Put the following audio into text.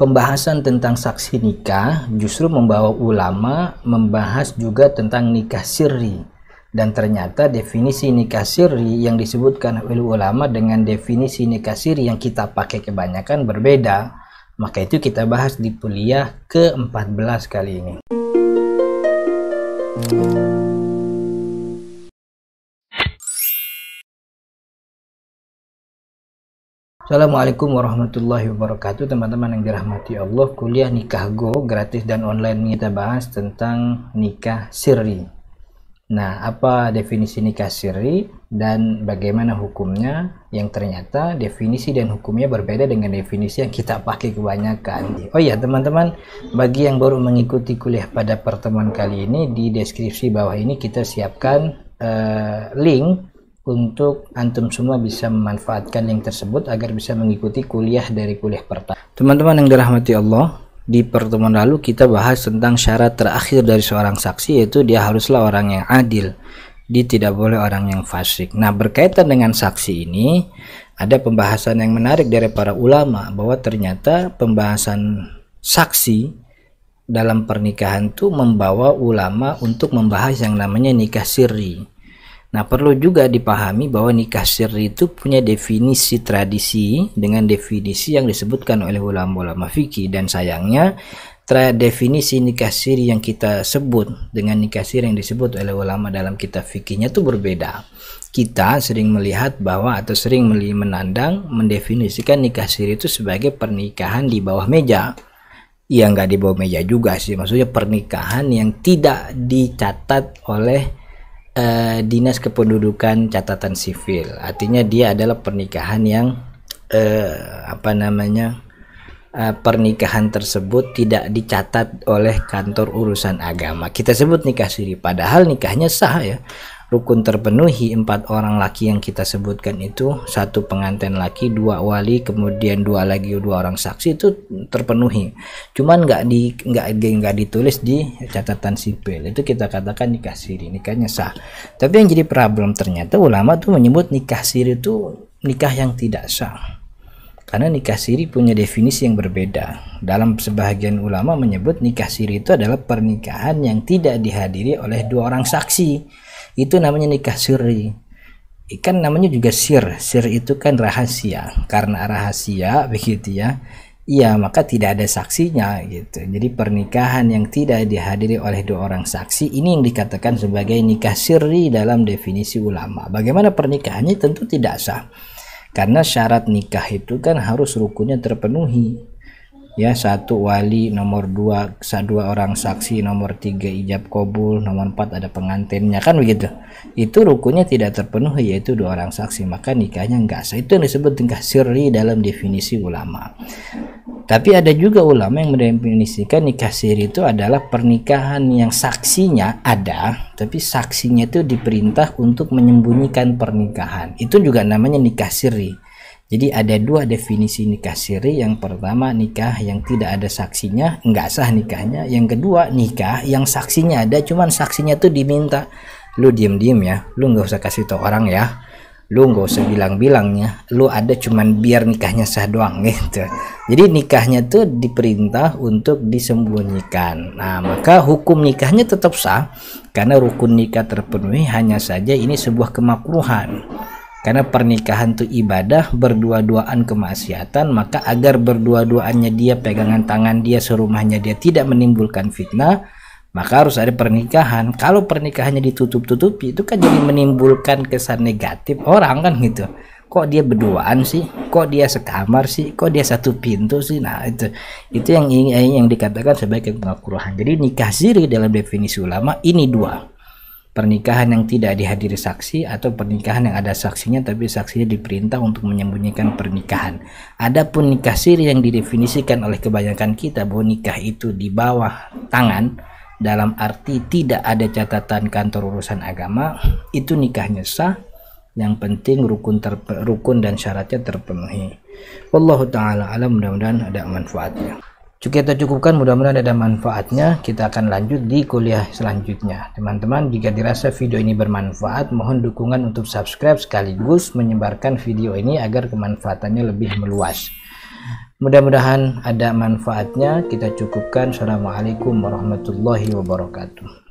pembahasan tentang saksi nikah justru membawa ulama membahas juga tentang nikah sirri dan ternyata definisi nikah sirri yang disebutkan oleh ulama dengan definisi nikah sirri yang kita pakai kebanyakan berbeda maka itu kita bahas di kuliah ke-14 kali ini. Assalamualaikum warahmatullahi wabarakatuh teman-teman yang dirahmati Allah kuliah nikah go gratis dan online kita bahas tentang nikah siri nah apa definisi nikah siri dan bagaimana hukumnya yang ternyata definisi dan hukumnya berbeda dengan definisi yang kita pakai kebanyakan oh iya teman-teman bagi yang baru mengikuti kuliah pada pertemuan kali ini di deskripsi bawah ini kita siapkan uh, link untuk antum semua bisa memanfaatkan link tersebut agar bisa mengikuti kuliah dari kuliah pertama. Teman-teman yang dirahmati Allah, di pertemuan lalu kita bahas tentang syarat terakhir dari seorang saksi yaitu dia haruslah orang yang adil. Dia tidak boleh orang yang fasik. Nah, berkaitan dengan saksi ini ada pembahasan yang menarik dari para ulama bahwa ternyata pembahasan saksi dalam pernikahan itu membawa ulama untuk membahas yang namanya nikah siri Nah, perlu juga dipahami bahwa nikah siri itu punya definisi tradisi dengan definisi yang disebutkan oleh ulama-ulama fikih dan sayangnya tra definisi nikah siri yang kita sebut dengan nikah siri yang disebut oleh ulama dalam kitab fikihnya itu berbeda. Kita sering melihat bahwa atau sering menandang mendefinisikan nikah siri itu sebagai pernikahan di bawah meja. Ya nggak di bawah meja juga sih, maksudnya pernikahan yang tidak dicatat oleh Eh, dinas kependudukan catatan sipil artinya dia adalah pernikahan yang uh, apa namanya uh, pernikahan tersebut tidak dicatat oleh kantor urusan agama kita sebut nikah siri padahal nikahnya sah ya rukun terpenuhi empat orang laki yang kita sebutkan itu satu pengantin laki dua wali kemudian dua lagi dua orang saksi itu terpenuhi cuman nggak di nggak nggak ditulis di catatan sipil itu kita katakan nikah siri nikahnya sah tapi yang jadi problem ternyata ulama tuh menyebut nikah siri itu nikah yang tidak sah karena nikah siri punya definisi yang berbeda dalam sebagian ulama menyebut nikah siri itu adalah pernikahan yang tidak dihadiri oleh dua orang saksi itu namanya nikah siri ikan namanya juga sir sir itu kan rahasia karena rahasia begitu ya Iya, maka tidak ada saksinya gitu. Jadi pernikahan yang tidak dihadiri oleh dua orang saksi ini yang dikatakan sebagai nikah siri dalam definisi ulama. Bagaimana pernikahannya tentu tidak sah. Karena syarat nikah itu kan harus rukunnya terpenuhi ya satu wali nomor dua dua orang saksi nomor tiga ijab kobul nomor empat ada pengantinnya kan begitu itu rukunya tidak terpenuhi yaitu dua orang saksi maka nikahnya enggak sah itu yang disebut nikah siri dalam definisi ulama tapi ada juga ulama yang mendefinisikan nikah siri itu adalah pernikahan yang saksinya ada, tapi saksinya itu diperintah untuk menyembunyikan pernikahan. Itu juga namanya nikah siri. Jadi ada dua definisi nikah siri. Yang pertama nikah yang tidak ada saksinya, nggak sah nikahnya. Yang kedua nikah yang saksinya ada, cuman saksinya tuh diminta. Lu diem-diem ya, lu nggak usah kasih tau orang ya. Lu nggak usah bilang-bilangnya, lu ada cuman biar nikahnya sah doang gitu. Jadi nikahnya tuh diperintah untuk disembunyikan. Nah maka hukum nikahnya tetap sah karena rukun nikah terpenuhi hanya saja ini sebuah kemakruhan. Karena pernikahan itu ibadah, berdua-duaan kemaksiatan, maka agar berdua-duanya dia pegangan tangan dia serumahnya dia tidak menimbulkan fitnah, maka harus ada pernikahan. Kalau pernikahannya ditutup-tutupi itu kan jadi menimbulkan kesan negatif orang kan gitu. Kok dia berduaan sih? Kok dia sekamar sih? Kok dia satu pintu sih? Nah, itu itu yang ingin yang dikatakan sebagai pengakuruhan Jadi nikah siri dalam definisi ulama ini dua pernikahan yang tidak dihadiri saksi atau pernikahan yang ada saksinya tapi saksinya diperintah untuk menyembunyikan pernikahan. Adapun nikah siri yang didefinisikan oleh kebanyakan kita bahwa nikah itu di bawah tangan dalam arti tidak ada catatan kantor urusan agama itu nikahnya sah yang penting rukun ter, rukun dan syaratnya terpenuhi. Wallahu taala alam mudah-mudahan ada manfaatnya cukup kita cukupkan mudah-mudahan ada manfaatnya kita akan lanjut di kuliah selanjutnya teman-teman jika dirasa video ini bermanfaat mohon dukungan untuk subscribe sekaligus menyebarkan video ini agar kemanfaatannya lebih meluas mudah-mudahan ada manfaatnya kita cukupkan Assalamualaikum warahmatullahi wabarakatuh